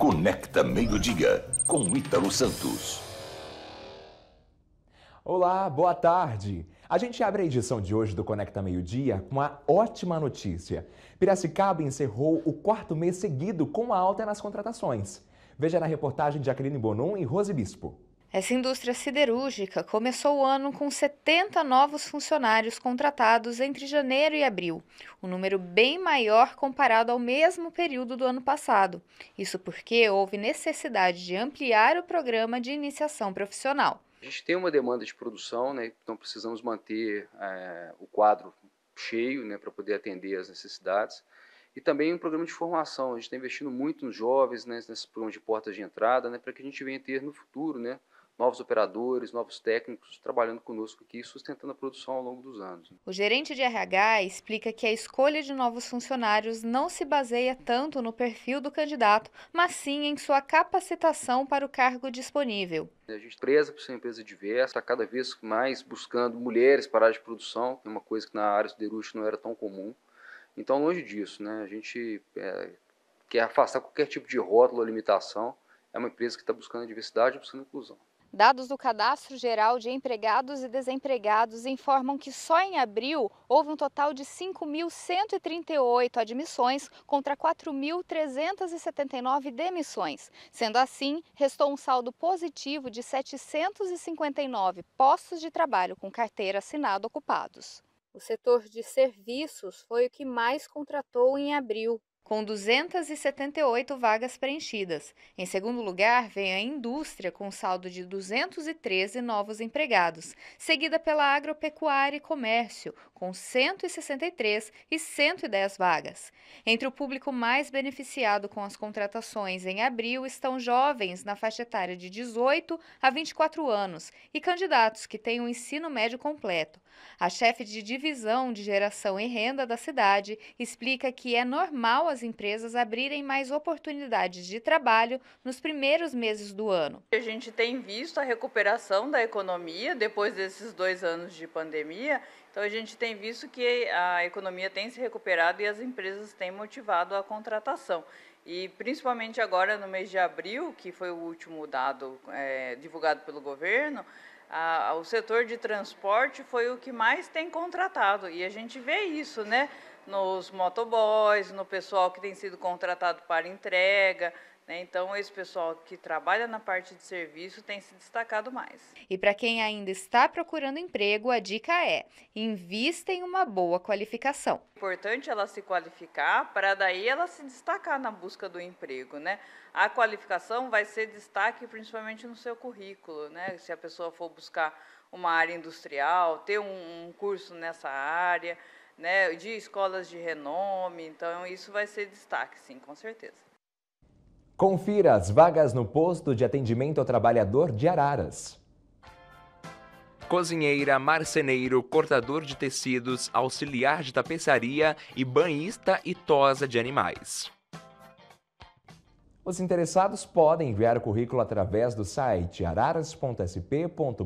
Conecta Meio-Dia com Ítalo Santos. Olá, boa tarde. A gente abre a edição de hoje do Conecta Meio-Dia com uma ótima notícia. Piracicaba encerrou o quarto mês seguido com alta nas contratações. Veja na reportagem de Jacqueline Bonum e Rose Bispo. Essa indústria siderúrgica começou o ano com 70 novos funcionários contratados entre janeiro e abril, um número bem maior comparado ao mesmo período do ano passado. Isso porque houve necessidade de ampliar o programa de iniciação profissional. A gente tem uma demanda de produção, né, então precisamos manter é, o quadro cheio né, para poder atender as necessidades e também um programa de formação. A gente está investindo muito nos jovens, né, programas de portas de entrada, né, para que a gente venha ter no futuro né, novos operadores, novos técnicos trabalhando conosco aqui, sustentando a produção ao longo dos anos. Né? O gerente de RH explica que a escolha de novos funcionários não se baseia tanto no perfil do candidato, mas sim em sua capacitação para o cargo disponível. A gente é preza por ser uma empresa diversa, está cada vez mais buscando mulheres para a área de produção, que é uma coisa que na área siderúrgica não era tão comum. Então, longe disso, né? a gente é, quer afastar qualquer tipo de rótulo ou limitação. É uma empresa que está buscando a diversidade, buscando a inclusão. Dados do Cadastro Geral de Empregados e Desempregados informam que só em abril houve um total de 5.138 admissões contra 4.379 demissões. Sendo assim, restou um saldo positivo de 759 postos de trabalho com carteira assinada ocupados. O setor de serviços foi o que mais contratou em abril, com 278 vagas preenchidas. Em segundo lugar, vem a indústria, com saldo de 213 novos empregados, seguida pela agropecuária e comércio, com 163 e 110 vagas. Entre o público mais beneficiado com as contratações em abril estão jovens na faixa etária de 18 a 24 anos e candidatos que têm o um ensino médio completo. A chefe de divisão de geração e renda da cidade explica que é normal as empresas abrirem mais oportunidades de trabalho nos primeiros meses do ano. A gente tem visto a recuperação da economia depois desses dois anos de pandemia, então a gente tem visto que a economia tem se recuperado e as empresas têm motivado a contratação. E principalmente agora no mês de abril, que foi o último dado é, divulgado pelo governo, o setor de transporte foi o que mais tem contratado. E a gente vê isso, né? nos motoboys, no pessoal que tem sido contratado para entrega. Né? Então, esse pessoal que trabalha na parte de serviço tem se destacado mais. E para quem ainda está procurando emprego, a dica é: invista em uma boa qualificação. É importante ela se qualificar para daí ela se destacar na busca do emprego. Né? A qualificação vai ser destaque principalmente no seu currículo. Né? Se a pessoa for buscar uma área industrial, ter um curso nessa área né, de escolas de renome. Então, isso vai ser destaque, sim, com certeza. Confira as vagas no posto de atendimento ao trabalhador de Araras. Cozinheira, marceneiro, cortador de tecidos, auxiliar de tapeçaria e banhista e tosa de animais. Os interessados podem enviar o currículo através do site araras.sp.gov.br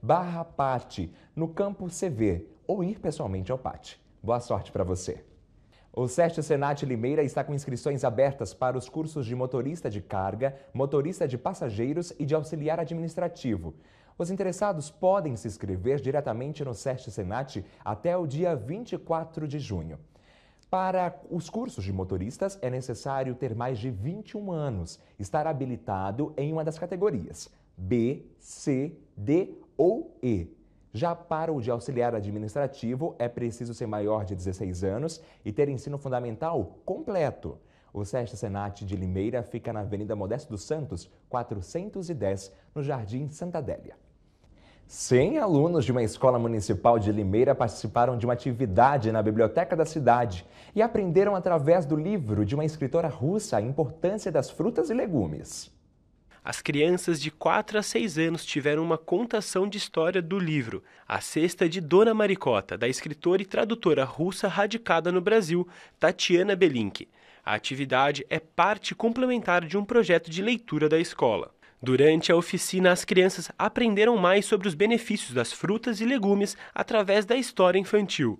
barra parte, no campo CV, ou ir pessoalmente ao PAT. Boa sorte para você! O SEST Senat Limeira está com inscrições abertas para os cursos de motorista de carga, motorista de passageiros e de auxiliar administrativo. Os interessados podem se inscrever diretamente no SEST Senat até o dia 24 de junho. Para os cursos de motoristas, é necessário ter mais de 21 anos, estar habilitado em uma das categorias B, C, D ou E já para o de auxiliar administrativo, é preciso ser maior de 16 anos e ter ensino fundamental completo. O SEST Senat de Limeira fica na Avenida Modesto dos Santos, 410, no Jardim Santa Adélia. 100 alunos de uma escola municipal de Limeira participaram de uma atividade na biblioteca da cidade e aprenderam através do livro de uma escritora russa a importância das frutas e legumes. As crianças de 4 a 6 anos tiveram uma contação de história do livro A Cesta de Dona Maricota, da escritora e tradutora russa radicada no Brasil, Tatiana Belink. A atividade é parte complementar de um projeto de leitura da escola. Durante a oficina, as crianças aprenderam mais sobre os benefícios das frutas e legumes através da história infantil.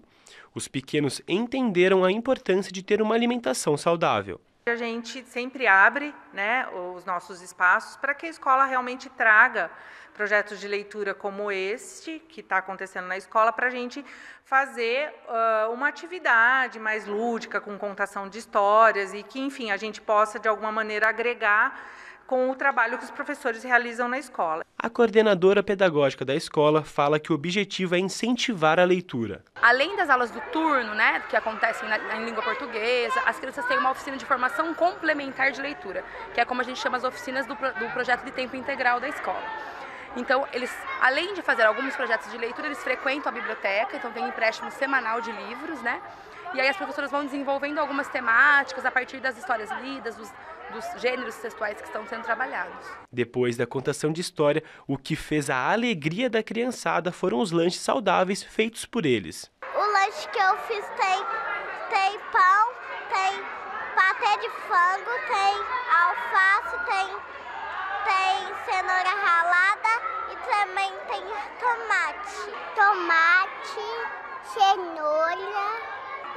Os pequenos entenderam a importância de ter uma alimentação saudável a gente sempre abre né, os nossos espaços para que a escola realmente traga projetos de leitura como este que está acontecendo na escola para a gente fazer uh, uma atividade mais lúdica com contação de histórias e que, enfim, a gente possa de alguma maneira agregar com o trabalho que os professores realizam na escola. A coordenadora pedagógica da escola fala que o objetivo é incentivar a leitura. Além das aulas do turno, né, que acontecem em língua portuguesa, as crianças têm uma oficina de formação complementar de leitura, que é como a gente chama as oficinas do, do projeto de tempo integral da escola. Então, eles, além de fazer alguns projetos de leitura, eles frequentam a biblioteca, então tem empréstimo semanal de livros, né? E aí as professoras vão desenvolvendo algumas temáticas a partir das histórias lidas, dos, dos gêneros sexuais que estão sendo trabalhados. Depois da contação de história, o que fez a alegria da criançada foram os lanches saudáveis feitos por eles. O lanche que eu fiz tem, tem pão, tem patê de fango, tem alface, tem, tem cenoura ralada e também tem tomate. Tomate, cenoura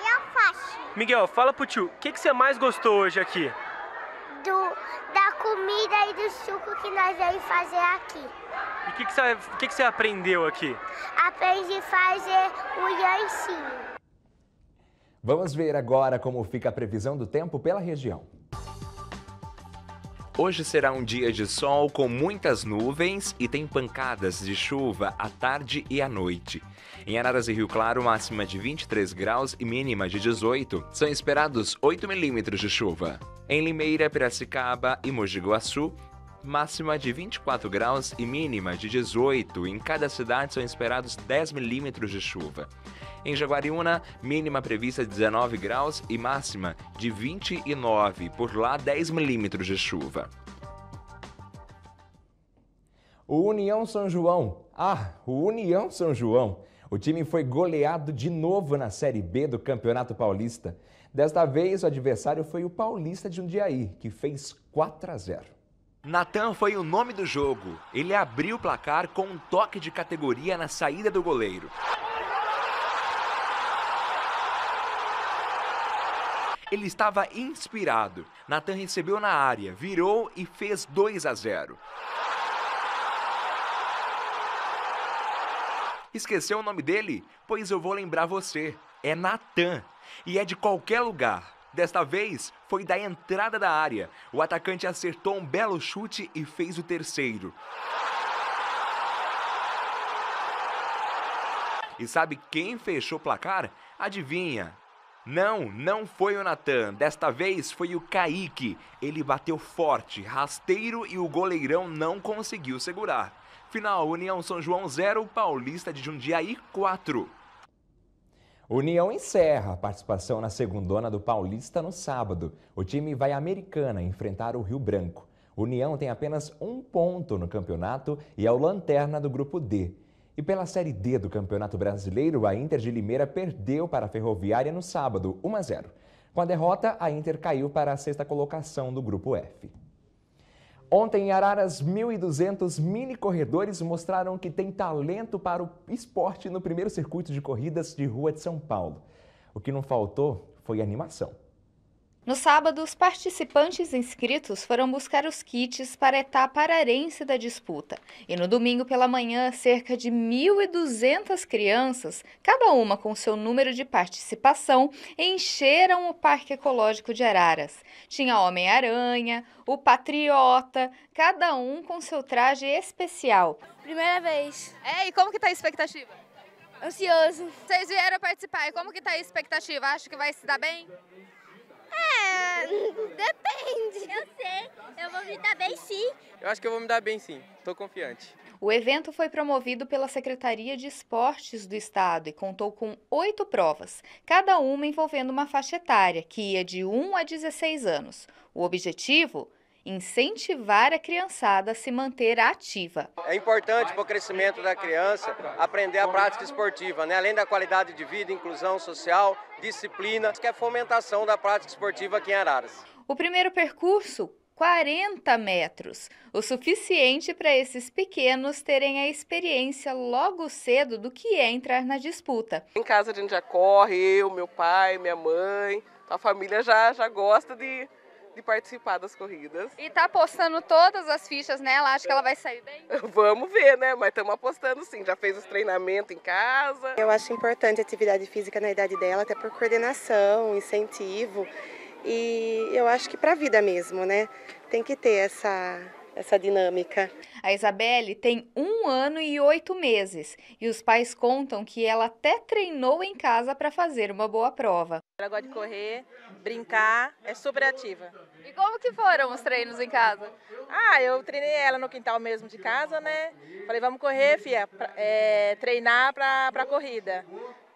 e alface. Miguel, fala pro tio, o que, que você mais gostou hoje aqui? do, da comida e do suco que nós vamos fazer aqui. E o que, que, você, que, que você aprendeu aqui? Aprendi a fazer o yancinho. Vamos ver agora como fica a previsão do tempo pela região. Hoje será um dia de sol com muitas nuvens e tem pancadas de chuva à tarde e à noite. Em Araras e Rio Claro, máxima de 23 graus e mínima de 18. São esperados 8 milímetros de chuva. Em Limeira, Piracicaba e Mogi Guaçu, máxima de 24 graus e mínima de 18. Em cada cidade são esperados 10 milímetros de chuva. Em Jaguariúna, mínima prevista de 19 graus e máxima de 29, por lá 10 milímetros de chuva. O União São João. Ah, o União São João o time foi goleado de novo na Série B do Campeonato Paulista. Desta vez, o adversário foi o Paulista de Jundiaí, que fez 4 a 0. Natan foi o nome do jogo. Ele abriu o placar com um toque de categoria na saída do goleiro. Ele estava inspirado. Natan recebeu na área, virou e fez 2 a 0. Esqueceu o nome dele? Pois eu vou lembrar você. É Natan. E é de qualquer lugar. Desta vez foi da entrada da área. O atacante acertou um belo chute e fez o terceiro. E sabe quem fechou o placar? Adivinha? Não, não foi o Natan. Desta vez foi o Kaique. Ele bateu forte, rasteiro e o goleirão não conseguiu segurar. Final União São João 0, Paulista de Jundiaí 4. União encerra a participação na segundona do Paulista no sábado. O time vai à Americana enfrentar o Rio Branco. União tem apenas um ponto no campeonato e é o lanterna do grupo D. E pela Série D do Campeonato Brasileiro, a Inter de Limeira perdeu para a Ferroviária no sábado, 1 a 0. Com a derrota, a Inter caiu para a sexta colocação do grupo F. Ontem em Araras, 1.200 mini corredores mostraram que tem talento para o esporte no primeiro circuito de corridas de rua de São Paulo. O que não faltou foi animação. No sábado, os participantes inscritos foram buscar os kits para a etapa ararense da disputa. E no domingo pela manhã, cerca de 1.200 crianças, cada uma com seu número de participação, encheram o Parque Ecológico de Araras. Tinha Homem-Aranha, o Patriota, cada um com seu traje especial. Primeira vez. É, e como que está a expectativa? Ansioso. Vocês vieram participar, e como que está a expectativa? Acho que vai se dar bem? É, depende. Eu sei, eu vou me dar bem sim. Eu acho que eu vou me dar bem sim, estou confiante. O evento foi promovido pela Secretaria de Esportes do Estado e contou com oito provas, cada uma envolvendo uma faixa etária, que ia de 1 a 16 anos. O objetivo? incentivar a criançada a se manter ativa. É importante para o crescimento da criança aprender a prática esportiva, né? além da qualidade de vida, inclusão social, disciplina, que é a fomentação da prática esportiva aqui em Araras. O primeiro percurso 40 metros, o suficiente para esses pequenos terem a experiência logo cedo do que é entrar na disputa. Em casa a gente já corre, eu, meu pai, minha mãe, a família já, já gosta de, de participar das corridas. E tá apostando todas as fichas nela? Acho que ela vai sair bem? Vamos ver, né? Mas estamos apostando sim. Já fez os treinamentos em casa. Eu acho importante a atividade física na idade dela, até por coordenação, incentivo. E eu acho que para a vida mesmo, né? Tem que ter essa essa dinâmica. A Isabelle tem um ano e oito meses e os pais contam que ela até treinou em casa para fazer uma boa prova. Ela gosta de correr, brincar, é super ativa. E como que foram os treinos em casa? Ah, eu treinei ela no quintal mesmo de casa, né? Falei, vamos correr, fia, é, treinar para a corrida.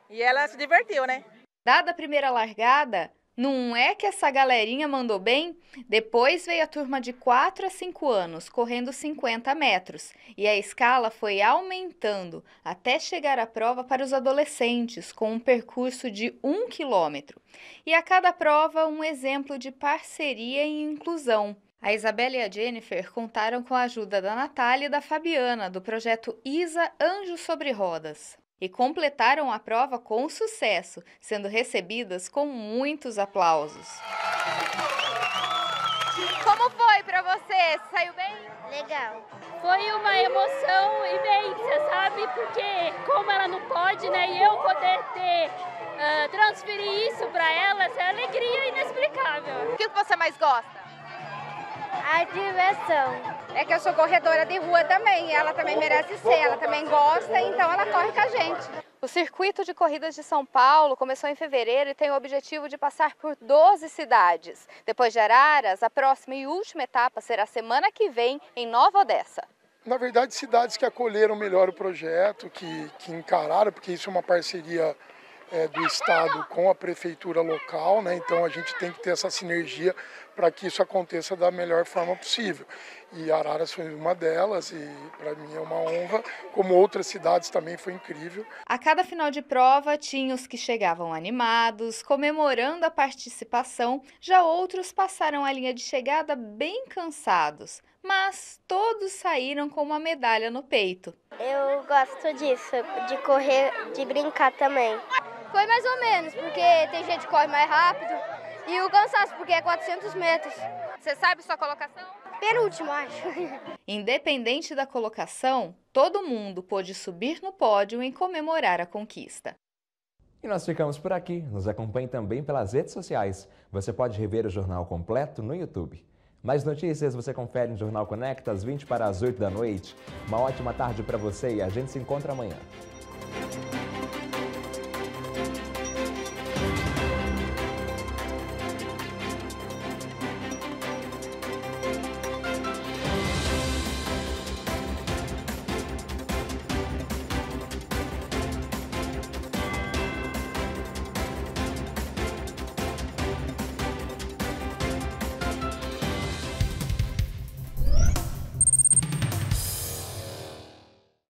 E ela se divertiu, né? Dada a primeira largada, não é que essa galerinha mandou bem? Depois veio a turma de 4 a 5 anos, correndo 50 metros, e a escala foi aumentando até chegar à prova para os adolescentes, com um percurso de 1 quilômetro. E a cada prova, um exemplo de parceria e inclusão. A Isabela e a Jennifer contaram com a ajuda da Natália e da Fabiana, do projeto Isa Anjo sobre Rodas e completaram a prova com sucesso, sendo recebidas com muitos aplausos. Como foi para você? Saiu bem? Legal. Foi uma emoção imensa, sabe? Porque como ela não pode, né, e eu poder ter uh, transferir isso para ela, é alegria inexplicável. O que você mais gosta? A diversão é que eu sou corredora de rua também, ela também merece ser, ela também gosta, então ela corre com a gente. O Circuito de Corridas de São Paulo começou em fevereiro e tem o objetivo de passar por 12 cidades. Depois de Araras, a próxima e última etapa será semana que vem, em Nova Odessa. Na verdade, cidades que acolheram melhor o projeto, que, que encararam, porque isso é uma parceria é, do Estado com a prefeitura local, né? então a gente tem que ter essa sinergia para que isso aconteça da melhor forma possível. E Araras foi uma delas e para mim é uma honra, como outras cidades também foi incrível. A cada final de prova tinha os que chegavam animados, comemorando a participação, já outros passaram a linha de chegada bem cansados, mas todos saíram com uma medalha no peito. Eu gosto disso, de correr, de brincar também. Foi mais ou menos, porque tem gente que corre mais rápido. E o cansaço, porque é 400 metros. Você sabe sua colocação? Penúltimo, acho. Independente da colocação, todo mundo pôde subir no pódio em comemorar a conquista. E nós ficamos por aqui. Nos acompanhe também pelas redes sociais. Você pode rever o jornal completo no YouTube. Mais notícias você confere no Jornal Conecta às 20 para as 8 da noite. Uma ótima tarde para você e a gente se encontra amanhã.